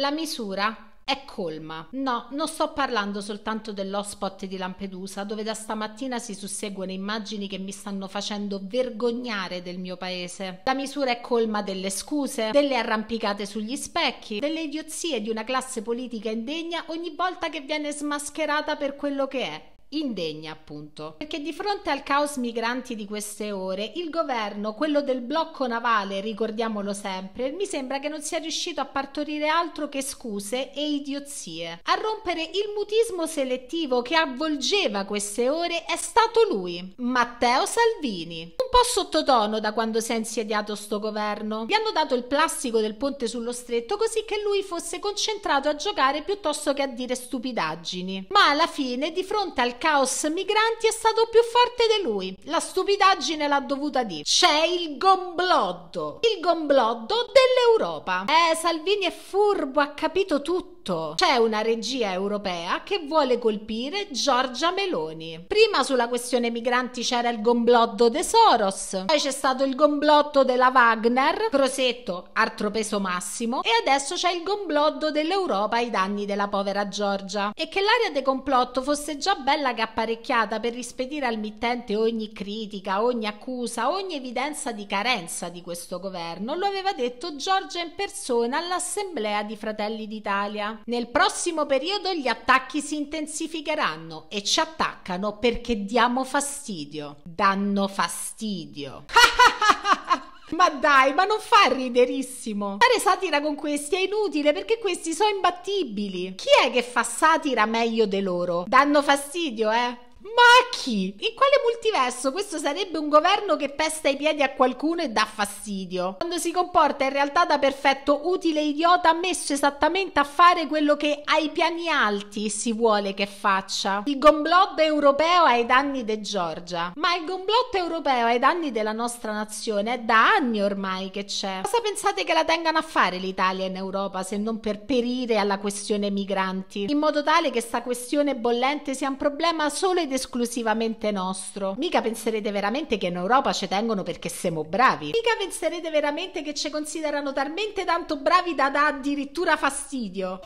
La misura è colma. No, non sto parlando soltanto dell'hotspot di Lampedusa, dove da stamattina si susseguono immagini che mi stanno facendo vergognare del mio paese. La misura è colma delle scuse, delle arrampicate sugli specchi, delle idiozie di una classe politica indegna ogni volta che viene smascherata per quello che è indegna appunto. Perché di fronte al caos migranti di queste ore, il governo, quello del blocco navale, ricordiamolo sempre, mi sembra che non sia riuscito a partorire altro che scuse e idiozie. A rompere il mutismo selettivo che avvolgeva queste ore è stato lui, Matteo Salvini. Un po' sottotono da quando si è insediato sto governo. Gli hanno dato il plastico del ponte sullo stretto così che lui fosse concentrato a giocare piuttosto che a dire stupidaggini. Ma alla fine, di fronte al caos migranti è stato più forte di lui. La stupidaggine l'ha dovuta dire. C'è il gomblotto, il gomblotto dell'Europa. Eh, Salvini è furbo, ha capito tutto tutto. C'è una regia europea che vuole colpire Giorgia Meloni. Prima sulla questione migranti c'era il gomblotto de Soros, poi c'è stato il gomblotto della Wagner, Crosetto, altro peso massimo, e adesso c'è il gomblotto dell'Europa ai danni della povera Giorgia. E che l'area de complotto fosse già bella che apparecchiata per rispedire al mittente ogni critica, ogni accusa, ogni evidenza di carenza di questo governo, lo aveva detto Giorgia in persona all'assemblea di Fratelli d'Italia. Nel prossimo periodo gli attacchi si intensificheranno e ci attaccano perché diamo fastidio. Danno fastidio. Ma dai, ma non fa riderissimo. Fare satira con questi è inutile perché questi sono imbattibili. Chi è che fa satira meglio di loro? Danno fastidio, eh? Ma chi? In quale multiverso questo sarebbe un governo che pesta i piedi a qualcuno e dà fastidio? Quando si comporta in realtà da perfetto utile idiota messo esattamente a fare quello che ai piani alti si vuole che faccia. Il gomblot europeo ai danni de Giorgia. Ma il gomblot europeo ai danni della nostra nazione è da anni ormai che c'è. Cosa pensate che la tengano a fare l'Italia in Europa se non per perire alla questione migranti? In modo tale che sta questione bollente sia un problema solo ed esclusivamente esclusivamente nostro. Mica penserete veramente che in Europa ci tengono perché siamo bravi. Mica penserete veramente che ci considerano talmente tanto bravi da dà addirittura fastidio.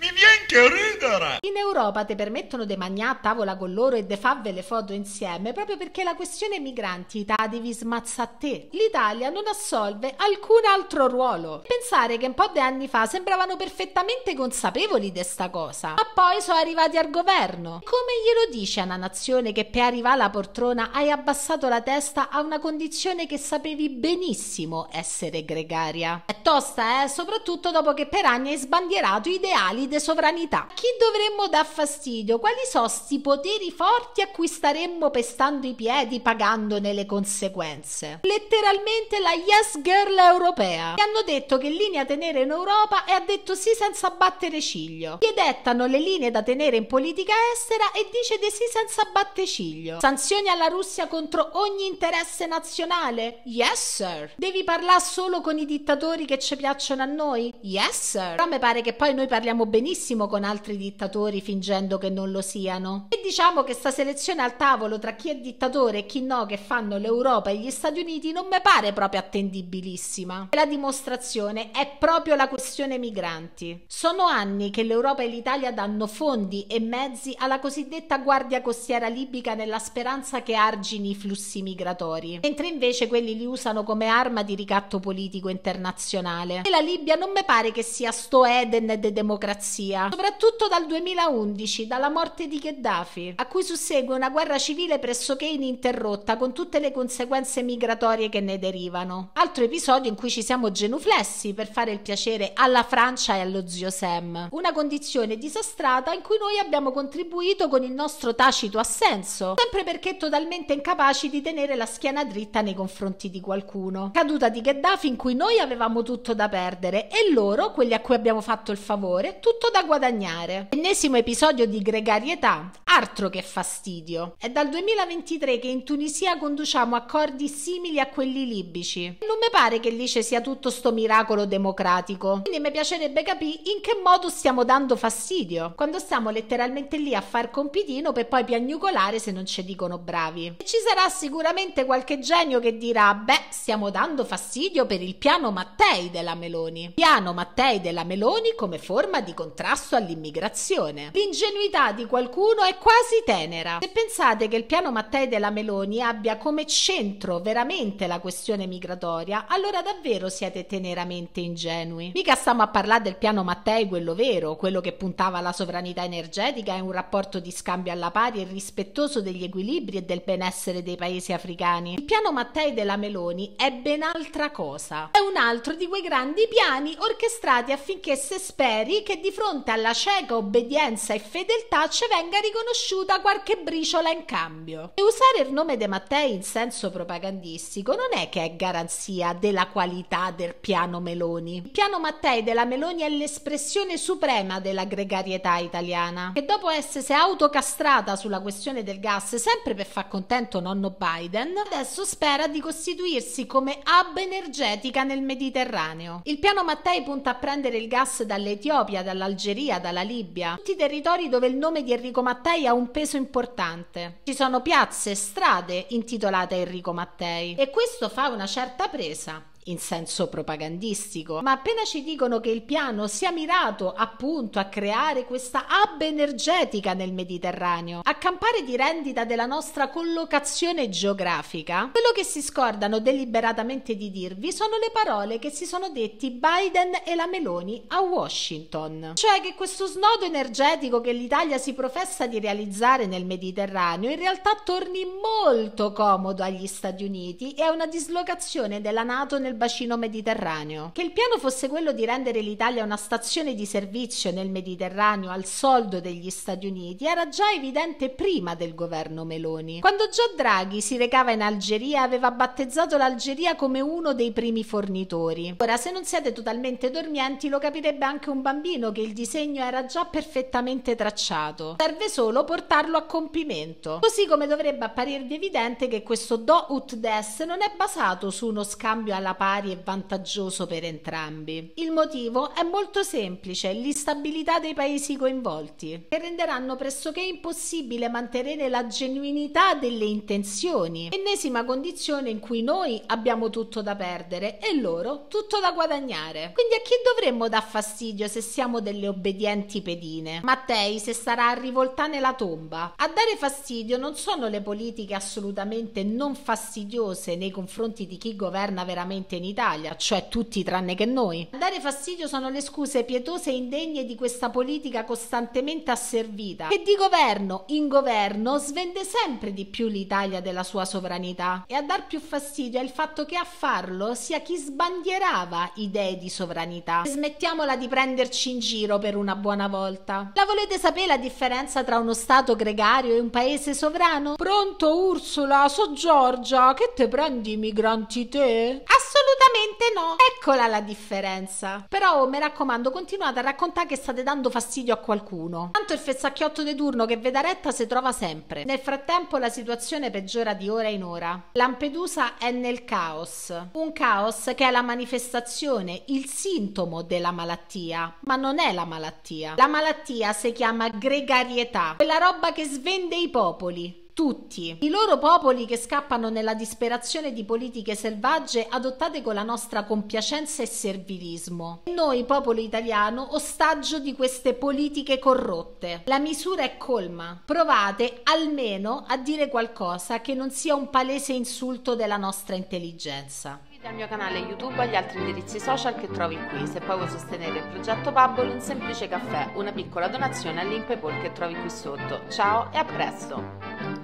Mi viene che ridere! In Europa ti permettono di mangiare a tavola con loro e di farve le foto insieme proprio perché la questione migranti ta devi a te. L'Italia non assolve alcun altro ruolo. Pensare che un po' di anni fa sembravano perfettamente consapevoli di sta cosa, ma poi sono arrivati al governo. Come glielo dici a una nazione che per arrivare alla poltrona hai abbassato la testa a una condizione che sapevi benissimo essere gregaria? È tosta, eh? Soprattutto dopo che per anni hai sbandierato ideali alide sovranità. Chi dovremmo dar fastidio? Quali sono sti poteri forti a cui staremmo pestando i piedi pagandone le conseguenze? Letteralmente la yes girl europea, che hanno detto che linea tenere in Europa e ha detto sì senza battere ciglio. Gli dettano le linee da tenere in politica estera e dice di sì senza battere ciglio. Sanzioni alla Russia contro ogni interesse nazionale? Yes sir. Devi parlare solo con i dittatori che ci piacciono a noi? Yes sir. Però mi pare che poi noi parliamo parliamo benissimo con altri dittatori fingendo che non lo siano. E diciamo che sta selezione al tavolo tra chi è dittatore e chi no che fanno l'Europa e gli Stati Uniti non mi pare proprio attendibilissima. La dimostrazione è proprio la questione migranti. Sono anni che l'Europa e l'Italia danno fondi e mezzi alla cosiddetta guardia costiera libica nella speranza che argini i flussi migratori, mentre invece quelli li usano come arma di ricatto politico internazionale. E la Libia non mi pare che sia sto Eden de democrazia democrazia, soprattutto dal 2011, dalla morte di Gheddafi, a cui sussegue una guerra civile pressoché ininterrotta con tutte le conseguenze migratorie che ne derivano. Altro episodio in cui ci siamo genuflessi per fare il piacere alla Francia e allo zio Sam, una condizione disastrata in cui noi abbiamo contribuito con il nostro tacito assenso, sempre perché totalmente incapaci di tenere la schiena dritta nei confronti di qualcuno. Caduta di Gheddafi in cui noi avevamo tutto da perdere e loro, quelli a cui abbiamo fatto il favore, perdere, tutto da guadagnare. Ennesimo episodio di gregarietà, altro che fastidio. È dal 2023 che in Tunisia conduciamo accordi simili a quelli libici. Non mi pare che lì ci sia tutto sto miracolo democratico. Quindi mi piacerebbe capire in che modo stiamo dando fastidio, quando stiamo letteralmente lì a far compitino per poi piagnucolare se non ci dicono bravi. E ci sarà sicuramente qualche genio che dirà: Beh, stiamo dando fastidio per il piano Mattei della Meloni. Piano Mattei della Meloni come forma tema di contrasto all'immigrazione. L'ingenuità di qualcuno è quasi tenera. Se pensate che il piano Mattei della Meloni abbia come centro veramente la questione migratoria, allora davvero siete teneramente ingenui. Mica stiamo a parlare del piano Mattei, quello vero, quello che puntava alla sovranità energetica e un rapporto di scambio alla pari e rispettoso degli equilibri e del benessere dei paesi africani. Il piano Mattei della Meloni è ben altra cosa. È un altro di quei grandi piani orchestrati affinché se speri che di fronte alla cieca obbedienza e fedeltà ci venga riconosciuta qualche briciola in cambio. E usare il nome De Mattei in senso propagandistico non è che è garanzia della qualità del piano Meloni. Il piano Mattei della Meloni è l'espressione suprema della gregarietà italiana, che dopo essersi autocastrata sulla questione del gas sempre per far contento nonno Biden, adesso spera di costituirsi come hub energetica nel Mediterraneo. Il piano Mattei punta a prendere il gas dall'Etiopia, dall'Algeria, dalla Libia, tutti i territori dove il nome di Enrico Mattei ha un peso importante. Ci sono piazze e strade intitolate a Enrico Mattei e questo fa una certa presa in senso propagandistico, ma appena ci dicono che il piano sia mirato appunto a creare questa hub energetica nel Mediterraneo, a campare di rendita della nostra collocazione geografica, quello che si scordano deliberatamente di dirvi sono le parole che si sono detti Biden e la Meloni a Washington, cioè che questo snodo energetico che l'Italia si professa di realizzare nel Mediterraneo in realtà torni molto comodo agli Stati Uniti e a una dislocazione della Nato nel bacino mediterraneo. Che il piano fosse quello di rendere l'Italia una stazione di servizio nel Mediterraneo al soldo degli Stati Uniti era già evidente prima del governo Meloni. Quando già Draghi si recava in Algeria aveva battezzato l'Algeria come uno dei primi fornitori. Ora, se non siete totalmente dormienti, lo capirebbe anche un bambino che il disegno era già perfettamente tracciato. Serve solo portarlo a compimento. Così come dovrebbe apparirvi evidente che questo do ut des non è basato su uno scambio alla parte pari e vantaggioso per entrambi. Il motivo è molto semplice, l'instabilità dei paesi coinvolti, che renderanno pressoché impossibile mantenere la genuinità delle intenzioni, ennesima condizione in cui noi abbiamo tutto da perdere e loro tutto da guadagnare. Quindi a chi dovremmo dar fastidio se siamo delle obbedienti pedine? Mattei se sarà a rivoltare la tomba. A dare fastidio non sono le politiche assolutamente non fastidiose nei confronti di chi governa veramente in Italia, cioè tutti tranne che noi. A dare fastidio sono le scuse pietose e indegne di questa politica costantemente asservita, che di governo in governo svende sempre di più l'Italia della sua sovranità. E a dar più fastidio è il fatto che a farlo sia chi sbandierava idee di sovranità. Smettiamola di prenderci in giro per una buona volta. La volete sapere la differenza tra uno Stato gregario e un paese sovrano? Pronto Ursula, so Giorgia, che te prendi i migranti te? Assolutamente no. Eccola la differenza. Però oh, mi raccomando, continuate a raccontare che state dando fastidio a qualcuno. Tanto il fessacchiotto di turno che veda retta si trova sempre. Nel frattempo la situazione peggiora di ora in ora. Lampedusa è nel caos. Un caos che è la manifestazione, il sintomo della malattia, ma non è la malattia. La malattia si chiama gregarietà, quella roba che svende i popoli tutti. I loro popoli che scappano nella disperazione di politiche selvagge adottate con la nostra compiacenza e servilismo. E noi, popolo italiano, ostaggio di queste politiche corrotte. La misura è colma. Provate almeno a dire qualcosa che non sia un palese insulto della nostra intelligenza Al mio canale YouTube agli altri indirizzi social che trovi qui. Se poi vuoi sostenere il progetto Bubble, un semplice caffè, una piccola donazione al link PayPal che trovi qui sotto. Ciao e a presto!